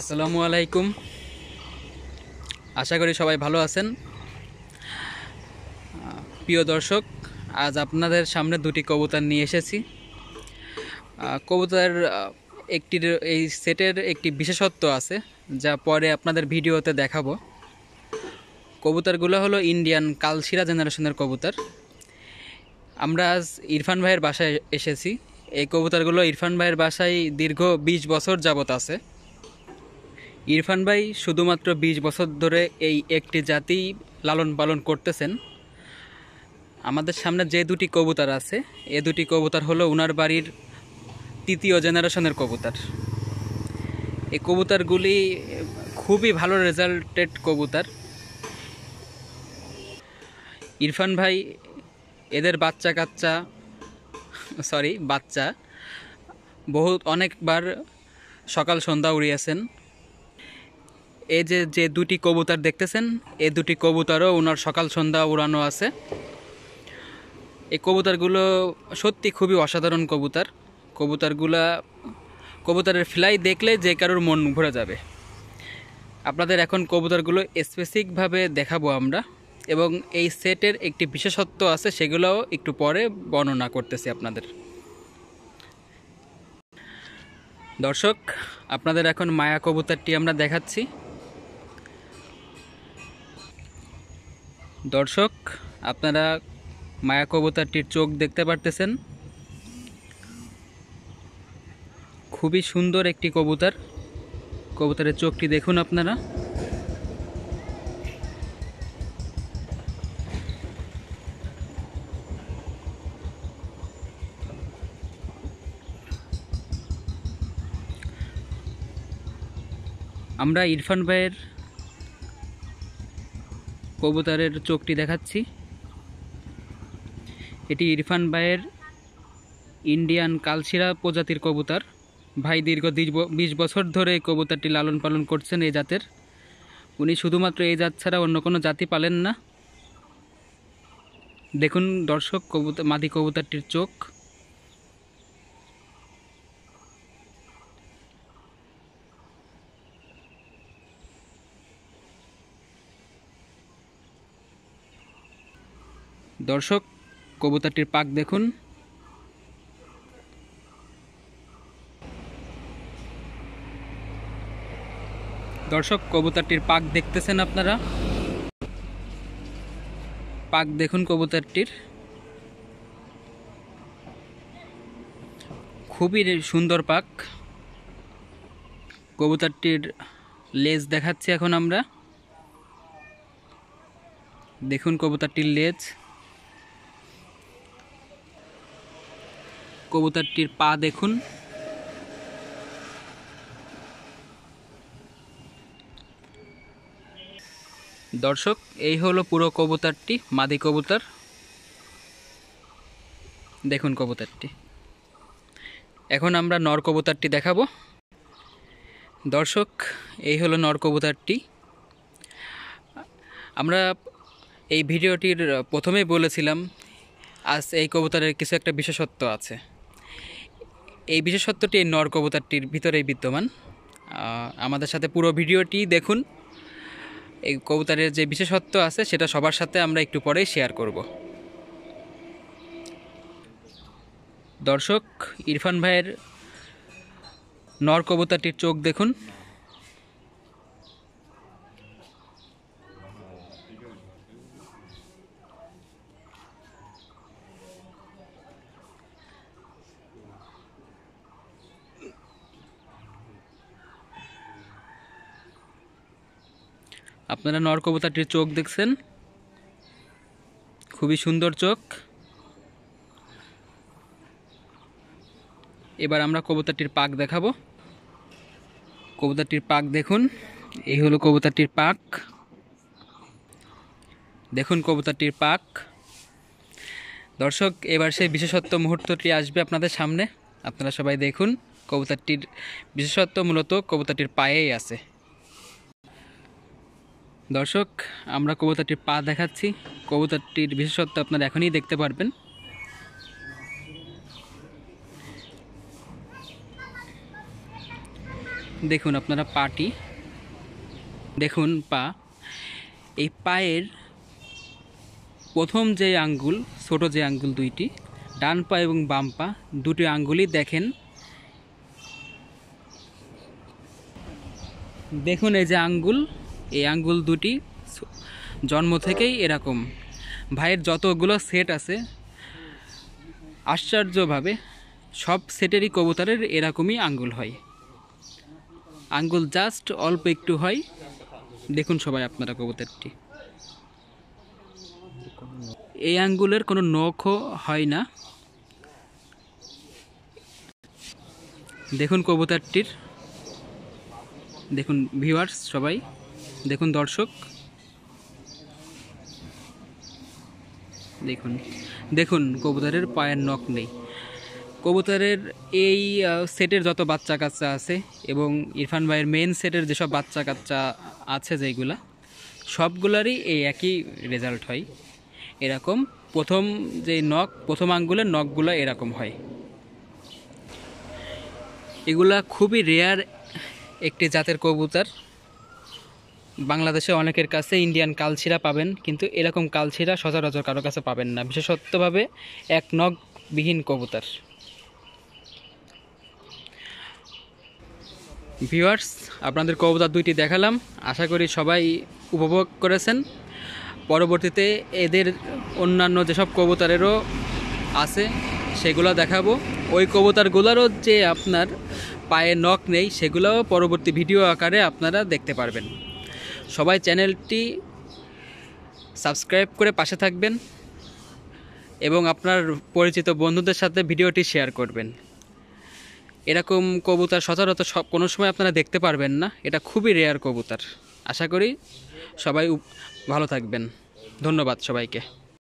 আসসালামু আলাইকুম আশা করি সবাই ভালো আছেন প্রিয় দর্শক আজ আপনাদের সামনে দুটি কবুতর নিয়ে এসেছি কবুতর একটির এই সেটের একটি বিশেষত্ব আছে যা পরে আপনাদের ভিডিওতে দেখাবো কবুতরগুলো হলো ইন্ডিয়ান কালশিরা জেনারেশনের কবুতর আমরা আজ ইরফান ভাইয়ের বাসায় এসেছি এই কবুতরগুলো ইরফান ভাইয়ের বাসায় দীর্ঘ ২০ বছর যাবত আছে ইরফান ভাই শুধুমাত্র ২০ বছর ধরে এই একটি জাতি লালন পালন করতেছেন আমাদের সামনে যে দুটি কবুতর আছে এ দুটি কবুতর হলো উনার বাড়ির তৃতীয় জেনারেশনের কবুতর এই কবুতরগুলি খুবই ভালো রেজাল্টেড কবুতর ইরফান ভাই এদের বাচ্চা কাচ্চা সরি বাচ্চা বহুত অনেকবার সকাল সন্ধ্যা উড়িয়েছেন এই যে যে দুটি কবুতর দেখতেছেন এই দুটি কবুতরও ওনার সকাল সন্ধ্যা উড়ানো আছে এই কবুতরগুলো সত্যি খুবই অসাধারণ কবুতর কবুতরগুলা কবুতরের ফ্লাই দেখলে যে কারোর মন ভরে যাবে আপনাদের এখন কবুতরগুলো স্পেসিকভাবে দেখাবো আমরা এবং এই সেটের একটি বিশেষত্ব আছে সেগুলোও একটু পরে বর্ণনা করতেছি আপনাদের দর্শক আপনাদের এখন মায়া কবুতরটি আমরা দেখাচ্ছি দর্শক আপনারা মায়া কবুতারটির চোখ দেখতে পারতেছেন খুবই সুন্দর একটি কবুতর কবুতরের চোখটি দেখুন আপনারা আমরা ইরফান ভাইয়ের কবুতরের চোখটি দেখাচ্ছি এটি ইরফান ভাইয়ের ইন্ডিয়ান কালশিরা প্রজাতির কবুতর ভাই দীর্ঘ বিশ বছর ধরে এই কবুতরটি লালন পালন করছেন এই জাতের উনি শুধুমাত্র এই জাত ছাড়া অন্য কোনো জাতি পালেন না দেখুন দর্শক কবুতর মাদি কবুতরটির চোখ দর্শক কবুতরটির পাক দেখুন দর্শক কবুতরটির পাক দেখতেছেন আপনারা পাক দেখুন কবুতরটির খুবই সুন্দর পাক কবুতরটির লেজ দেখাচ্ছি এখন আমরা দেখুন কবুতরটির লেজ কবুতরটির পা দেখুন দর্শক এই হলো পুরো কবুতরটি মাদি কবুতর দেখুন কবুতরটি এখন আমরা নর কবুতরটি দেখাবো দর্শক এই হলো নর কবুতরটি আমরা এই ভিডিওটির প্রথমেই বলেছিলাম আজ এই কবুতরের কিছু একটা বিশেষত্ব আছে এই বিশেষত্বটি এই নর ভিতরেই বিদ্যমান আমাদের সাথে পুরো ভিডিওটি দেখুন এই কবুতারের যে বিশেষত্ব আছে সেটা সবার সাথে আমরা একটু পরেই শেয়ার করব দর্শক ইরফান ভাইয়ের নর কবুতারটির চোখ দেখুন আপনারা নরকবতাটির চোখ দেখছেন খুবই সুন্দর চোখ এবার আমরা কবুতাটির পাক দেখাবো কবুতাটির পাক দেখুন এই হলো কবুতাটির পাক দেখুন কবুতাটির পাক দর্শক এবার সেই বিশেষত্ব মুহূর্তটি আসবে আপনাদের সামনে আপনারা সবাই দেখুন কবুতাটির বিশেষত্ব মূলত কবুতাটির পায়েই আছে দর্শক আমরা কবুতরটির পা দেখাচ্ছি কবুতরটির বিশেষত্ব আপনারা এখনই দেখতে পারবেন দেখুন আপনারা পাটি দেখুন পা এই পায়ের প্রথম যে আঙ্গুল ছোট যে আঙ্গুল দুইটি ডান পা এবং বাম পা দুটি আঙ্গুলই দেখেন দেখুন এই যে আঙ্গুল এই আঙ্গুল দুটি জন্ম থেকেই এরকম ভাইয়ের যতগুলো সেট আছে আশ্চর্যভাবে সব সেটেরই কবুতরের এরকমই আঙ্গুল হয় আঙ্গুল জাস্ট অল্প একটু হয় দেখুন সবাই আপনারা কবুতরটি এই আঙ্গুলের কোনো নখও হয় না দেখুন কবুতরটির দেখুন ভিউয়ার্স সবাই দেখুন দর্শক দেখুন দেখুন কবুতরের পায়ের নখ নেই কবুতরের এই সেটের যত বাচ্চা কাচ্চা আছে এবং ইরফান ভাইয়ের মেন সেটের যেসব বাচ্চা কাচ্চা আছে যেগুলা সবগুলারই এই একই রেজাল্ট হয় এরকম প্রথম যে নখ প্রথম আঙ্গুলের নখগুলো এরকম হয় এগুলা খুবই রেয়ার একটি জাতের কবুতর বাংলাদেশে অনেকের কাছে ইন্ডিয়ান কালছিরা পাবেন কিন্তু এরকম কালছিরা সচরাচর কারো কাছে পাবেন না বিশেষত্বভাবে এক নখবিহীন কবুতার ভিউয়ার্স আপনাদের কবুতার দুইটি দেখালাম আশা করি সবাই উপভোগ করেছেন পরবর্তীতে এদের অন্যান্য যেসব কবুতারেরও আছে সেগুলো দেখাবো ওই কবুতারগুলোরও যে আপনার পায়ে নখ নেই সেগুলোও পরবর্তী ভিডিও আকারে আপনারা দেখতে পারবেন সবাই চ্যানেলটি সাবস্ক্রাইব করে পাশে থাকবেন এবং আপনার পরিচিত বন্ধুদের সাথে ভিডিওটি শেয়ার করবেন এরকম কবুতার সচরাচর সব কোনো সময় আপনারা দেখতে পারবেন না এটা খুবই রেয়ার কবুতার আশা করি সবাই ভালো থাকবেন ধন্যবাদ সবাইকে